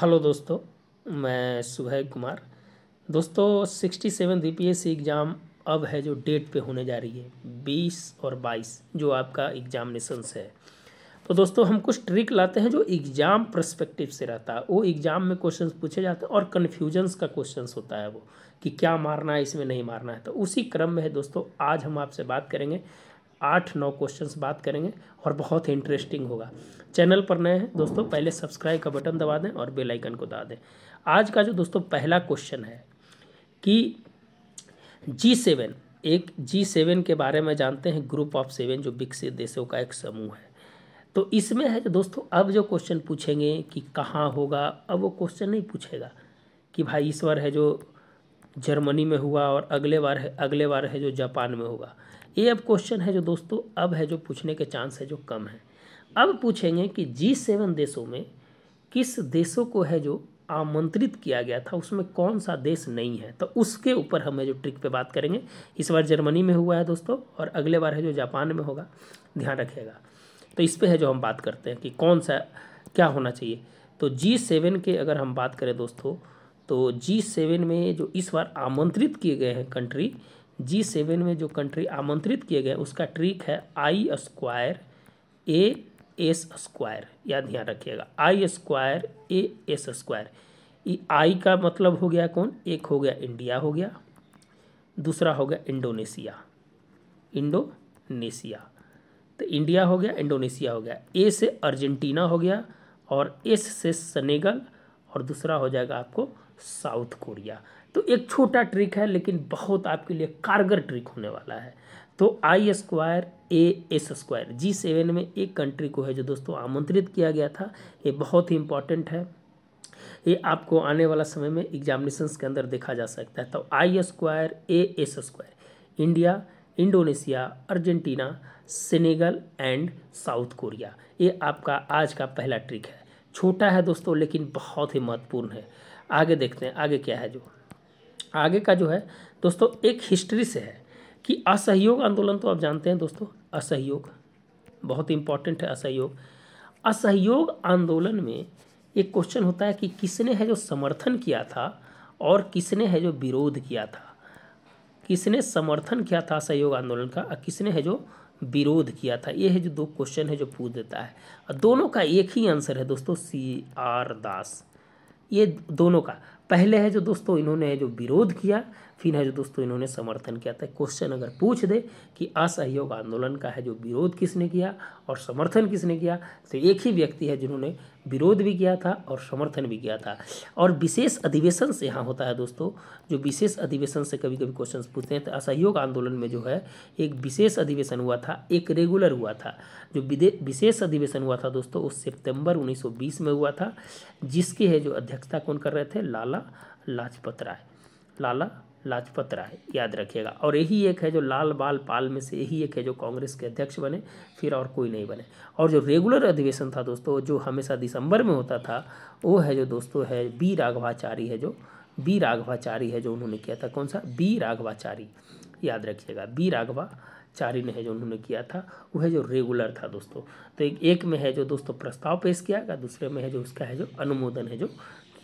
Hello दोस्तों मैं सुहेब कुमार दोस्तों sixty seven D P exam अब है जो डेट पे होने जा रही है बीस और बाईस जो आपका एग्ज़ामिनेशंस है तो दोस्तों हम कुछ ट्रिक लाते हैं जो एग्ज़ाम प्रस्पेक्टिव से रहता है वो एग्ज़ाम में क्वेश्चन पूछे जाते हैं और कन्फ्यूजन्स का क्वेश्चन होता है वो कि क्या मारना है इसमें नहीं मारना है तो उसी क्रम में है दोस्तों आज हम आपसे बात करेंगे आठ नौ क्वेश्चन बात करेंगे और बहुत ही इंटरेस्टिंग होगा चैनल पर नए हैं दोस्तों पहले सब्सक्राइब का बटन दबा दें और बेल आइकन को दबा दें आज का जो दोस्तों पहला क्वेश्चन है कि जी सेवन एक जी सेवन के बारे में जानते हैं ग्रुप ऑफ सेवन जो विकसित देशों का एक समूह है तो इसमें है दोस्तों अब जो क्वेश्चन पूछेंगे कि कहाँ होगा अब वो क्वेश्चन नहीं पूछेगा कि भाई इस बार है जो जर्मनी में हुआ और अगले बार है अगले बार है जो जापान में होगा ये अब क्वेश्चन है जो दोस्तों अब है जो पूछने के चांस है जो कम है अब पूछेंगे कि जी सेवन देशों में किस देशों को है जो आमंत्रित किया गया था उसमें कौन सा देश नहीं है तो उसके ऊपर है जो ट्रिक पे बात करेंगे इस बार जर्मनी में हुआ है दोस्तों और अगले बार है जो जापान में होगा ध्यान रखिएगा तो इस पर है जो हम बात करते हैं कि कौन सा क्या होना चाहिए तो जी सेवन के अगर हम बात करें दोस्तों तो जी सेवन में जो इस बार आमंत्रित किए गए हैं कंट्री जी सेवन में जो कंट्री आमंत्रित किए गए उसका ट्रिक है I square A S square या ध्यान रखिएगा I square A S square ये आई का मतलब हो गया कौन एक हो गया इंडिया हो गया दूसरा हो गया इंडोनेशिया इंडोनेशिया तो इंडिया हो गया इंडोनेशिया हो गया ए से अर्जेंटीना हो गया और एस से सनेगल और दूसरा हो जाएगा आपको साउथ कोरिया तो एक छोटा ट्रिक है लेकिन बहुत आपके लिए कारगर ट्रिक होने वाला है तो I square A S square G seven में एक कंट्री को है जो दोस्तों आमंत्रित किया गया था ये बहुत ही इंपॉर्टेंट है ये आपको आने वाला समय में एग्जामिनेशन के अंदर देखा जा सकता है तो I square A S square India Indonesia Argentina Senegal and South Korea ये आपका आज का पहला ट्रिक है छोटा है दोस्तों लेकिन बहुत ही महत्वपूर्ण है आगे देखते हैं आगे क्या है जो आगे का जो है दोस्तों एक हिस्ट्री से है कि असहयोग आंदोलन तो आप जानते हैं दोस्तों असहयोग बहुत इंपॉर्टेंट है असहयोग असहयोग आंदोलन में एक क्वेश्चन होता है कि किसने है जो समर्थन किया था और किसने है जो विरोध किया था किसने समर्थन किया था असहयोग आंदोलन का और किसने है जो विरोध किया था ये है जो दो क्वेश्चन है जो पूछ देता है दोनों का एक ही आंसर है दोस्तों सी आर दास ये दोनों का पहले है जो दोस्तों इन्होंने जो विरोध किया फिर है जो दोस्तों इन्होंने समर्थन किया था क्वेश्चन अगर पूछ दे कि असहयोग आंदोलन का है जो विरोध किसने किया और समर्थन किसने किया तो एक ही व्यक्ति है जिन्होंने विरोध भी किया था और समर्थन भी किया था और विशेष अधिवेशन से यहाँ होता है दोस्तों जो विशेष अधिवेशन से कभी कभी क्वेश्चन पूछते हैं तो असहयोग आंदोलन में जो है एक विशेष अधिवेशन हुआ था एक रेगुलर हुआ था जो विशेष अधिवेशन हुआ था दोस्तों उस सितंबर 1920 में हुआ था जिसकी है जो अध्यक्षता कौन कर रहे थे लाला लाजपत राय लाला लाजपत राय याद रखिएगा और यही एक है जो लाल बाल पाल में से यही एक है जो कांग्रेस के अध्यक्ष बने फिर और कोई नहीं बने और जो रेगुलर अधिवेशन था दोस्तों जो हमेशा दिसंबर में होता था वो है जो दोस्तों है बी राघवाचारी है जो बी राघवाचारी है जो उन्होंने किया था कौन सा बी राघवाचारी याद रखिएगा बी राघवाचारी ने है जो उन्होंने किया था वो है जो रेगुलर था दोस्तों तो एक एक में है जो दोस्तों प्रस्ताव पेश किया गया दूसरे में है जो उसका है जो अनुमोदन है जो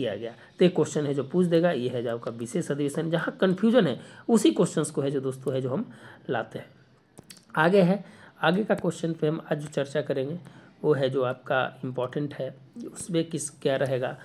किया गया तो एक क्वेश्चन है जो पूछ देगा ये है जो आपका विशेष अधिवेशन जहाँ कन्फ्यूजन है उसी क्वेश्चन को है जो दोस्तों है जो हम लाते हैं आगे है आगे का क्वेश्चन पे हम आज जो चर्चा करेंगे वो है जो आपका इम्पोर्टेंट है उसमें किस क्या रहेगा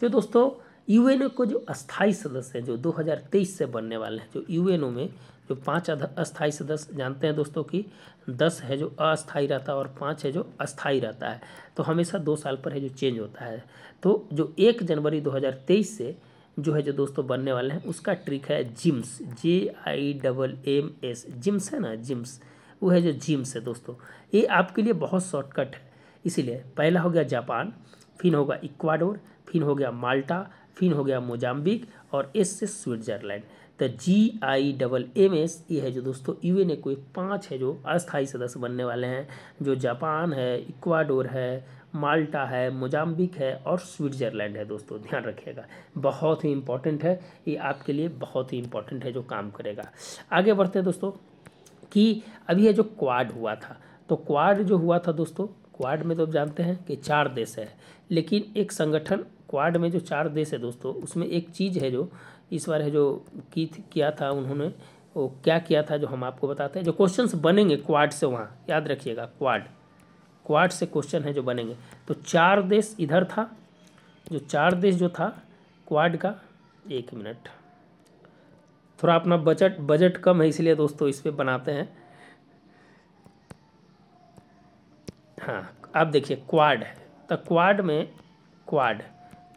तो दोस्तों यूएनओ को जो अस्थाई सदस्य हैं जो 2023 से बनने वाले हैं जो यूएनओ में जो तो पांच अस्थाई सदस्य जानते हैं दोस्तों कि दस है जो अस्थाई रहता है और पाँच है जो अस्थाई रहता है तो हमेशा दो साल पर है जो चेंज होता है तो जो एक जनवरी 2023 से जो है जो दोस्तों बनने वाले हैं उसका ट्रिक है Jims J I double M S Jims है ना जिम्स वो है जो जिम्स है दोस्तों ये आपके लिए बहुत शॉर्टकट है इसीलिए पहला हो गया जापान फिर होगा इक्वाडोर फिर हो गया माल्टा फिन हो गया मोजाम्बिक और एस से स्विट्जरलैंड तो G I double M S ये है जो दोस्तों यू एन ए कोई पाँच है जो अस्थायी सदस्य बनने वाले हैं जो जापान है इक्वाडोर है माल्टा है मोजाम्बिक है और स्विट्जरलैंड है दोस्तों ध्यान रखिएगा बहुत ही इंपॉर्टेंट है ये आपके लिए बहुत ही इंपॉर्टेंट है जो काम करेगा आगे बढ़ते हैं दोस्तों कि अभी ये जो क्वाड हुआ था तो क्वाड जो हुआ था दोस्तों क्वाड में तो आप जानते हैं कि चार देश है लेकिन एक संगठन क्वाड में जो चार देश है दोस्तों उसमें एक चीज़ है जो इस बार है जो की किया था उन्होंने वो क्या किया था जो हम आपको बताते हैं जो क्वेश्चंस बनेंगे क्वाड से वहाँ याद रखिएगा क्वाड क्वाड से क्वेश्चन है जो बनेंगे तो चार देश इधर था जो चार देश जो था क्वाड का एक मिनट थोड़ा अपना बजट बजट कम है इसलिए दोस्तों इस पर बनाते हैं हाँ आप देखिए क्वाड है तो क्वाड में क्वाड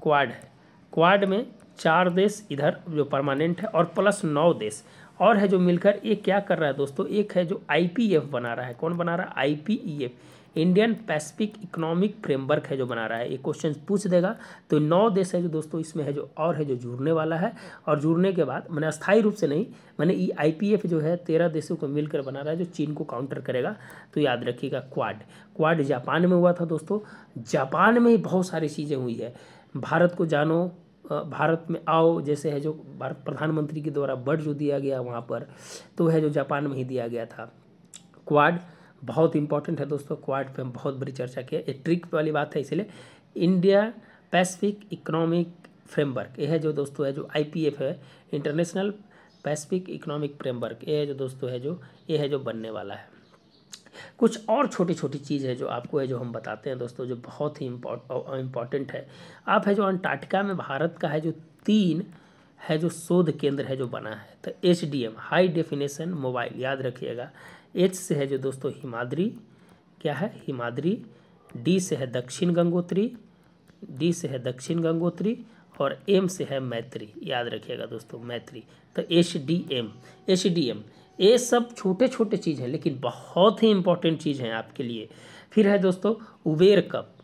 क्वाड है क्वाड में चार देश इधर जो परमानेंट है और प्लस नौ देश और है जो मिलकर ये क्या कर रहा है दोस्तों एक है जो आईपीएफ e बना रहा है कौन बना रहा है IPEF Indian Pacific economic framework है जो बना रहा है ये क्वेश्चन पूछ देगा तो नौ देश है जो दोस्तों इसमें है जो और है जो जुड़ने वाला है और जुड़ने के बाद मैंने अस्थायी रूप से नहीं मैंने ई आई e जो है तेरह देशों को मिलकर बना रहा है जो चीन को काउंटर करेगा तो याद रखिएगा क्वाड क्वाड जापान में हुआ था दोस्तों जापान में ही बहुत सारी चीज़ें हुई है भारत को जानो भारत में आओ जैसे है जो भारत प्रधानमंत्री के द्वारा बर्ड जो दिया गया वहाँ पर तो है जो जापान में ही दिया गया था क्वाड बहुत इंपॉर्टेंट है दोस्तों क्वाड पे हम बहुत बड़ी चर्चा की एक ये ट्रिक वाली बात है इसलिए इंडिया पैसिफिक इकोनॉमिक फ्रेमवर्क यह जो दोस्तों है जो आई है इंटरनेशनल पैसिफिक इकोनॉमिक फ्रेमवर्क ये जो दोस्तों है जो ये है जो बनने वाला है कुछ और छोटी छोटी चीज़ है जो आपको है जो हम बताते हैं दोस्तों जो बहुत ही इम्पॉर्टेंट है आप है जो अंटार्कटिका में भारत का है जो तीन है जो शोध केंद्र है जो बना है तो H D M high definition mobile याद रखिएगा एच से है जो दोस्तों हिमाद्री क्या है हिमाद्री डी से है दक्षिण गंगोत्री डी से है दक्षिण गंगोत्री और एम से है मैत्री याद रखिएगा दोस्तों मैत्री तो H D M H D M ये सब छोटे छोटे चीज़ हैं लेकिन बहुत ही इम्पॉर्टेंट चीज़ हैं आपके लिए फिर है दोस्तों उबेर कप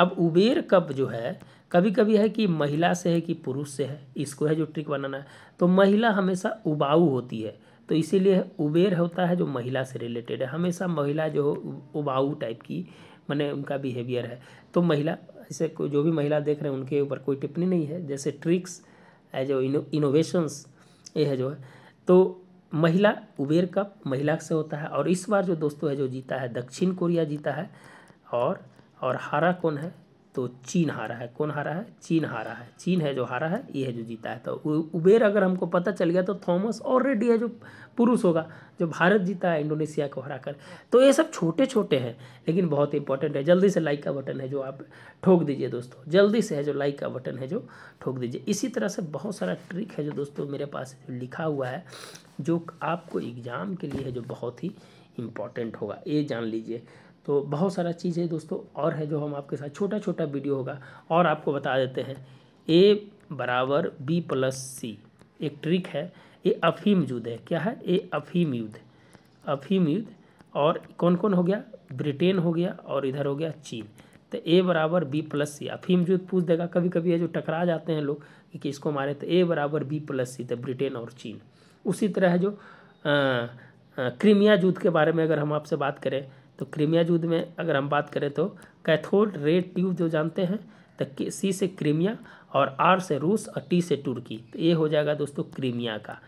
अब उबेर कप जो है कभी कभी है कि महिला से है कि पुरुष से है इसको है जो ट्रिक बनाना है तो महिला हमेशा उबाऊ होती है तो इसीलिए उबेर होता है जो महिला से रिलेटेड है हमेशा महिला जो उबाऊ टाइप की मैंने उनका बिहेवियर है तो महिला ऐसे को जो भी महिला देख रहे हैं उनके ऊपर कोई टिप्पणी नहीं है जैसे ट्रिक्स है जो इनोवेशंस ये है जो है तो महिला उबेर कप महिला से होता है और इस बार जो दोस्तों है जो जीता है दक्षिण कोरिया जीता है और और हारा कौन है तो चीन हारा है कौन हारा है चीन हारा है चीन है जो हारा है ये है जो जीता है तो उबेर अगर हमको पता चल गया तो थॉमस और है जो पुरुष होगा जो भारत जीता है इंडोनेशिया को हरा कर तो ये सब छोटे छोटे हैं लेकिन बहुत इंपॉर्टेंट है जल्दी से लाइक का बटन है जो आप ठोक दीजिए दोस्तों जल्दी से है जो लाइक का बटन है जो ठोक दीजिए इसी तरह से बहुत सारा ट्रिक है जो दोस्तों मेरे पास लिखा हुआ है जो आपको एग्ज़ाम के लिए है जो बहुत ही इम्पॉर्टेंट होगा ये जान लीजिए तो बहुत सारा चीज़ है दोस्तों और है जो हम आपके साथ छोटा छोटा वीडियो होगा और आपको बता देते हैं ए बराबर बी प्लस सी एक ट्रिक है ये अफीम युद्ध है क्या है ए अफीम युद्ध अफीम युद्ध और कौन कौन हो गया ब्रिटेन हो गया और इधर हो गया चीन तो ए बराबर बी प्लस सी अफीम युद्ध पूछ देगा कभी कभी है जो टकरा जाते हैं लोग कि, इसको मारे तो ए बराबर बी प्लस सी तो ब्रिटेन और चीन उसी तरह है जो आ, आ, क्रीमिया युद्ध के बारे में अगर हम आपसे बात करें तो क्रीमिया युद्ध में अगर हम बात करें तो कैथोड रेड ट्यूब जो जानते हैं तो सी से क्रीमिया और आर से रूस और टी से तुर्की तो ये हो जाएगा दोस्तों क्रीमिया का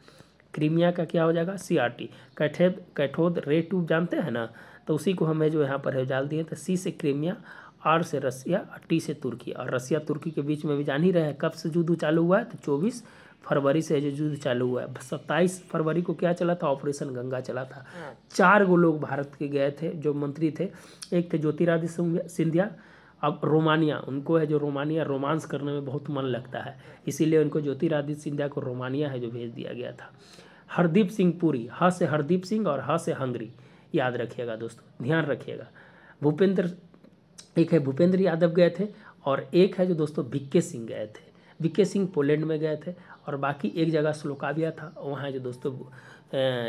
क्रीमिया का क्या हो जाएगा सी आर टी कैठे कैथोद रेड ट्यूब जानते हैं ना तो उसी को हमें जो यहाँ पर है डाल दिए तो सी से क्रीमिया आर से रसिया और टी से तुर्की और रसिया तुर्की के बीच में भी जान ही रहे हैं कब से युद्ध चालू हुआ है तो चौबीस फरवरी से जो युद्ध चालू हुआ है सत्ताईस फरवरी को क्या चला था ऑपरेशन गंगा चला था हाँ। चार गो लोग भारत के गए थे जो मंत्री थे एक थे ज्योतिरादित्य सिंधिया अब रोमानिया उनको है जो रोमानिया रोमांस करने में बहुत मन लगता है इसीलिए उनको ज्योतिरादित्य सिंधिया को रोमानिया है जो भेज दिया गया था हरदीप सिंह पुरी ह से हरदीप सिंह और ह से हंगरी याद रखिएगा दोस्तों ध्यान रखिएगा भूपेंद्र एक है भूपेंद्र यादव गए थे और एक है जो दोस्तों बिक्के सिंह गए थे बिक्के सिंह पोलैंड में गए थे और बाकी एक जगह स्लोकाविया था वहाँ जो दोस्तों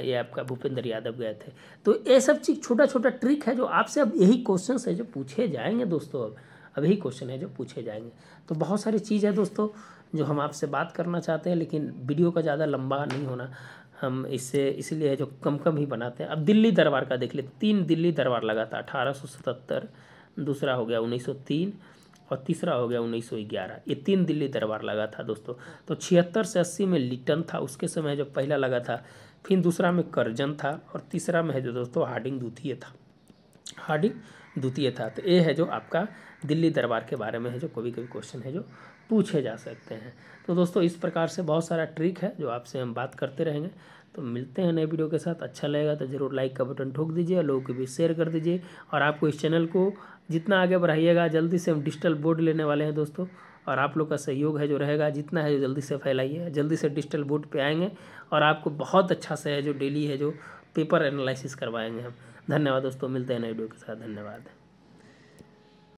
ये आपका भूपेंद्र यादव गए थे तो ये सब चीज़ छोटा छोटा ट्रिक है जो आपसे अब यही क्वेश्चन है जो पूछे जाएंगे दोस्तों अब अब यही क्वेश्चन है जो पूछे जाएंगे तो बहुत सारी चीज़ है दोस्तों जो हम आपसे बात करना चाहते हैं लेकिन वीडियो का ज़्यादा लंबा नहीं होना हम इससे इसलिए है जो कम कम ही बनाते हैं अब दिल्ली दरबार का देख ले तीन दिल्ली दरबार लगा था अठारह दूसरा हो गया उन्नीस और तीसरा हो गया 1911 ये तीन दिल्ली दरबार लगा था दोस्तों तो छिहत्तर से अस्सी में लिटन था उसके समय जो पहला लगा था फिर दूसरा में करजन था और तीसरा में है जो दोस्तों हार्डिंग द्वितीय था हार्डिंग द्वितीय था तो ये है जो आपका दिल्ली दरबार के बारे में है जो कभी कभी क्वेश्चन है जो पूछे जा सकते हैं तो दोस्तों इस प्रकार से बहुत सारा ट्रिक है जो आपसे हम बात करते रहेंगे तो मिलते हैं नए वीडियो के साथ अच्छा लगेगा तो ज़रूर लाइक का बटन ठोक दीजिए और लोगों के बीच शेयर कर दीजिए और आपको इस चैनल को जितना आगे बढ़ाइएगा जल्दी से हम डिजिटल बोर्ड लेने वाले हैं दोस्तों और आप लोग का सहयोग है जो रहेगा जितना है जो जल्दी से फैलाइए जल्दी से डिजिटल बोर्ड पर आएंगे और आपको बहुत अच्छा से है जो डेली है जो पेपर एनालिसिस करवाएंगे हम धन्यवाद दोस्तों मिलते हैं नए वीडियो के साथ धन्यवाद